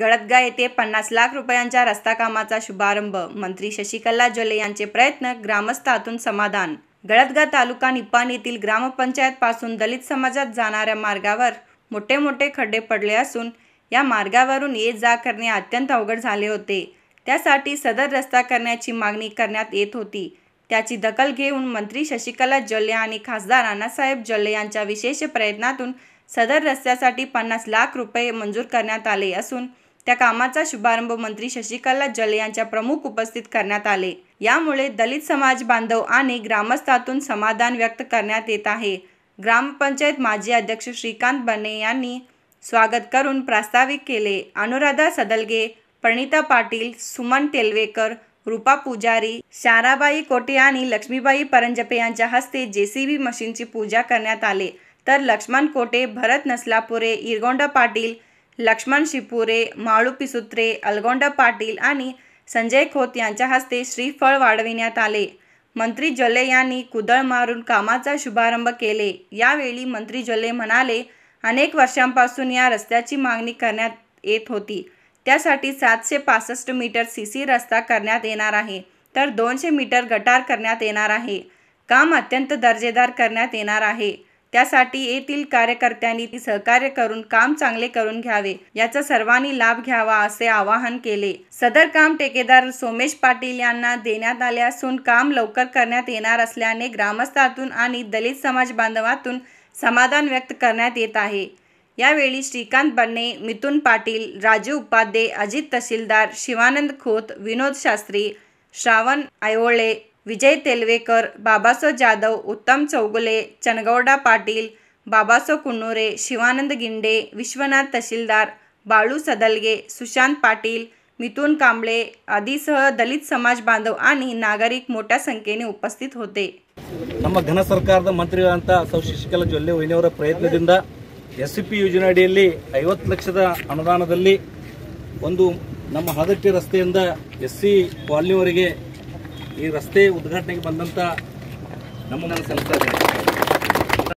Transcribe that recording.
गळदगा येथे पन्नास लाख रुपयांच्या रस्ता कामाचा शुभारंभ मंत्री शशिकला जले यांचे प्रयत्न ग्रामस्थातून समाधान गळदगा तालुका निपाण येथील ग्रामपंचायत पासून दलित समाजात जाणाऱ्या मार्गावर मोठे मोठे खड्डे पडले असून या मार्गावरून ये जा करणे अत्यंत अवघड झाले होते त्यासाठी सदर रस्ता करण्याची मागणी करण्यात येत होती त्याची दखल घेऊन मंत्री शशिकला जल्ले आणि खासदार अण्णासाहेब जल्ले यांच्या विशेष प्रयत्नातून सदर रस्त्यासाठी पन्नास लाख रुपये मंजूर करण्यात आले असून त्या कामाचा शुभारंभ मंत्री शशिकला जल्ले यांच्या प्रमुख उपस्थित करण्यात आले यामुळे दलित समाज बांधव आणि ग्रामस्थातून समाधान व्यक्त करण्यात येत आहे ग्रामपंचायत माजी अध्यक्ष श्रीकांत बने यांनी स्वागत करून प्रास्ताविक केले अनुराधा सदलगे प्रणिता पाटील सुमन तेलवेकर रूपा पुजारी शाराबाई कोटे आणि लक्ष्मीबाई परंजपे यांच्या हस्ते जेसीबी मशीनची पूजा करण्यात आले तर लक्ष्मण कोटे भरत नसलापुरे इरगोंड पाटील लक्ष्मण शिपुरे माळू पिसुत्रे अलगोंड पाटील आणि संजय खोत यांच्या हस्ते श्रीफळ वाढविण्यात आले मंत्री जले यांनी कुदळ मारून कामाचा शुभारंभ केले यावेळी मंत्री जले म्हणाले अनेक वर्षांपासून या रस्त्याची मागणी करण्यात येत होती त्यासाठी सातशे पासष्ट मीटर सी सी रस्ता करण्यात येणार आहे तर दोनशे मीटर गटार करण्यात येणार आहे काम अत्यंत दर्जेदार करण्यात येणार आहे त्यासाठी येथील कार्यकर्त्यांनी ती सहकार्य करून काम चांगले करून घ्यावे याचा सर्वांनी लाभ घ्यावा असे आवाहन केले सदर काम ठेकेदार सोमेश पाटील यांना देण्यात आले असून काम लवकर करण्यात येणार असल्याने ग्रामस्थातून आणि दलित समाज बांधवातून समाधान व्यक्त करण्यात येत आहे यावेळी श्रीकांत बन्ने मिथून पाटील राजू उपाध्ये अजित तहसीलदार शिवानंद खोत विनोद शास्त्री श्रावण आयोळे विजय तेलवेकर बाबासो जाधव उत्तम चौगुले चनगौडा पाटील बाबासो कुन्नुरे शिवानंद गिंडे विश्वनाथ तहसीलदार बाळू सदलगे सुशांत पाटील मिथून कांबळे आदीसह दलित समाज बांधव आणि नागरिक मोठ्या संख्येने उपस्थित होते घन सरकार मंत्री ಎಸ್ ಸಿ ಪಿ ಯೋಜನೆ ಅಡಿಯಲ್ಲಿ ಐವತ್ತು ಲಕ್ಷದ ಅನುದಾನದಲ್ಲಿ ಒಂದು ನಮ್ಮ ಹದಟ್ಟಿ ರಸ್ತೆಯಿಂದ ಎಸ್ ಸಿ ಕಾಲನಿವರೆಗೆ ಈ ರಸ್ತೆ ಉದ್ಘಾಟನೆಗೆ ಬಂದಂಥ ನಮ್ಮ ನನ್ನ ಸಂಸ್ಥೆ